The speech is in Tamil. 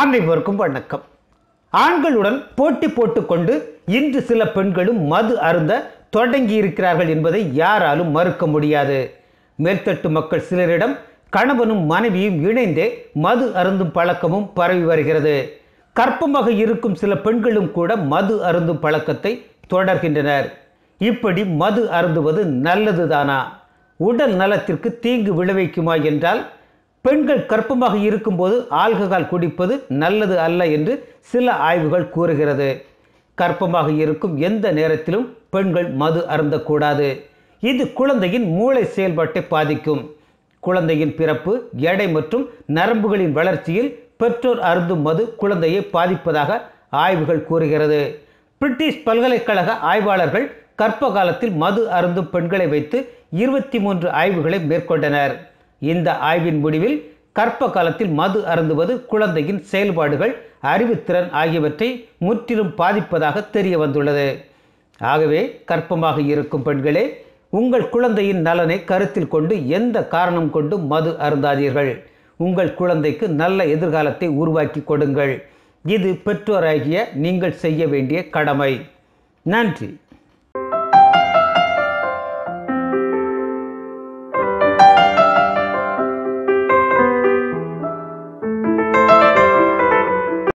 அனைவருக்கும் வணக்கம் ஆண்களுடன் போட்டி போட்டுக்கொண்டு இன்று சில பெண்களும் மது அருந்த தொடங்கி இருக்கிறார்கள் என்பதை யாராலும் மறுக்க முடியாது மேற்தட்டு மக்கள் சிலரிடம் கணவனும் மனைவியும் இணைந்தே மது அருந்தும் பழக்கமும் பரவி வருகிறது கற்பமாக இருக்கும் சில பெண்களும் கூட மது அருந்தும் பழக்கத்தை தொடர்கின்றனர் இப்படி மது அருந்துவது நல்லதுதானா உடல் நலத்திற்கு தீங்கு விளைவிக்குமா என்றால் பெண்கள் கற்பமாக இருக்கும்போது ஆல்கஹால் குடிப்பது நல்லது அல்ல என்று சில ஆய்வுகள் கூறுகிறது கற்பமாக இருக்கும் எந்த நேரத்திலும் பெண்கள் மது அருந்தக்கூடாது இது குழந்தையின் மூளை செயல்பாட்டை பாதிக்கும் குழந்தையின் பிறப்பு எடை மற்றும் நரம்புகளின் வளர்ச்சியில் பெற்றோர் அருந்தும் மது குழந்தையை பாதிப்பதாக ஆய்வுகள் கூறுகிறது பிரிட்டிஷ் பல்கலைக்கழக ஆய்வாளர்கள் கற்ப காலத்தில் மது அருந்தும் பெண்களை வைத்து இருபத்தி மூன்று ஆய்வுகளை மேற்கொண்டனர் இந்த ஆய்வின் முடிவில் கற்ப காலத்தில் மது அருந்துவது குழந்தையின் செயல்பாடுகள் அறிவுத்திறன் ஆகியவற்றை முற்றிலும் பாதிப்பதாக தெரிய வந்துள்ளது ஆகவே கற்பமாக இருக்கும் பெண்களே உங்கள் குழந்தையின் நலனை கருத்தில் கொண்டு எந்த காரணம் கொண்டும் மது அருந்தாதீர்கள் உங்கள் குழந்தைக்கு நல்ல எதிர்காலத்தை உருவாக்கி கொடுங்கள் இது பெற்றோராகிய நீங்கள் செய்ய வேண்டிய கடமை நன்றி